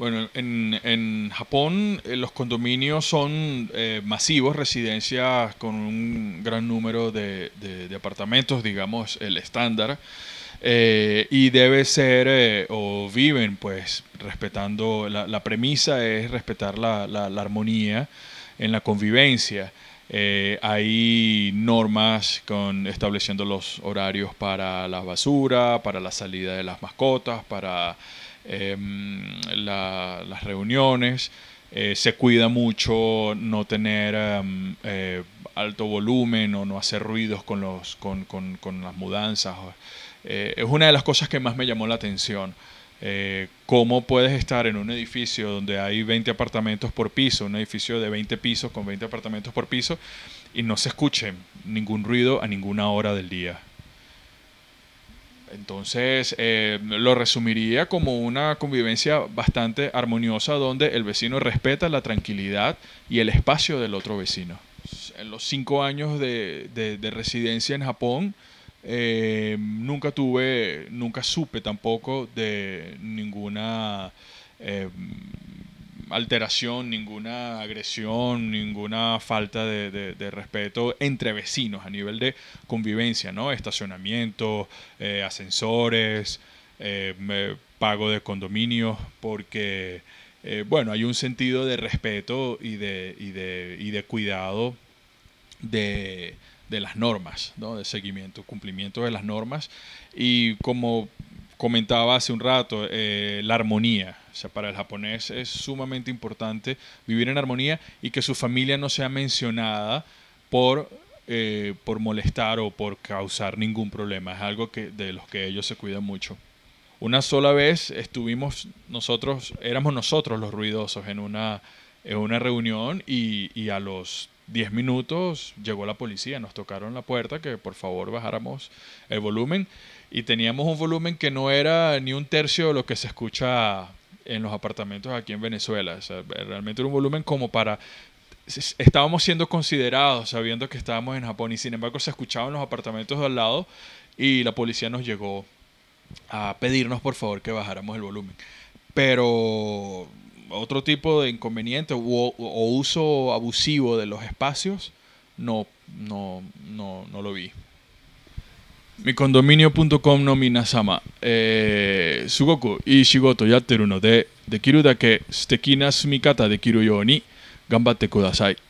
Bueno, en, Japón eh, los condominios son eh, masivos, residencias con un gran número de, de, apartamentos, digamos, el estándar. Eh, y debe ser, o viven, pues, respetando, la, premisa es respetar la, la, armonía en la convivencia. hay normas con estableciendo los horarios para la basura, para la salida de las mascotas, para Em, las reuniones, eh, se cuida mucho no tener em, eh, alto volumen o no hacer ruidos con, los, con, con, con las mudanzas. Eh, es una de las cosas que más me llamó la atención. cómo puedes estar en un edificio donde hay 20 apartamentos por piso, un edificio de 20 pisos con 20 apartamentos por piso, y no se escuche ningún ruido a ninguna hora del día. Entonces, eh, lo resumiría como una convivencia bastante armoniosa donde el vecino respeta la tranquilidad y el espacio del otro vecino. En los cinco años de, residencia en Japón, eh, nunca tuve, nunca supe tampoco de ninguna eh, alteración, ninguna agresión, ninguna falta de, respeto entre vecinos a nivel de convivencia, ¿no? Estacionamiento, eh, ascensores, eh, pago de condominios, porque, eh, bueno, hay un sentido de respeto y de, y de, cuidado de, de las normas, ¿no? de seguimiento, cumplimiento de las normas. Y como comentaba hace un rato, eh, la armonía. O sea, para el japonés es sumamente importante vivir en armonía y que su familia no sea mencionada por, eh, por molestar o por causar ningún problema. Es algo que, de los que ellos se cuidan mucho. Una sola vez estuvimos nosotros, éramos nosotros los ruidosos en una, una reunión y, y a los 10 minutos llegó la policía, nos tocaron la puerta que por favor bajáramos el volumen y teníamos un volumen que no era ni un tercio de lo que se escucha en los apartamentos aquí en Venezuela. realmente era un volumen como para... Estábamos siendo considerados sabiendo que estábamos en Japón y sin embargo se escuchaban los apartamentos de al lado y la policía nos llegó a pedirnos por favor que bajáramos el volumen. Pero otro tipo de inconveniente o, uso abusivo de los espacios, no, no, no, lo vi. Mi condominio.com no minasama. Eh, sugoku y shigoto yatteru de de, dekiru dake sutekina mikata dekiru you ni, gambate kudasai.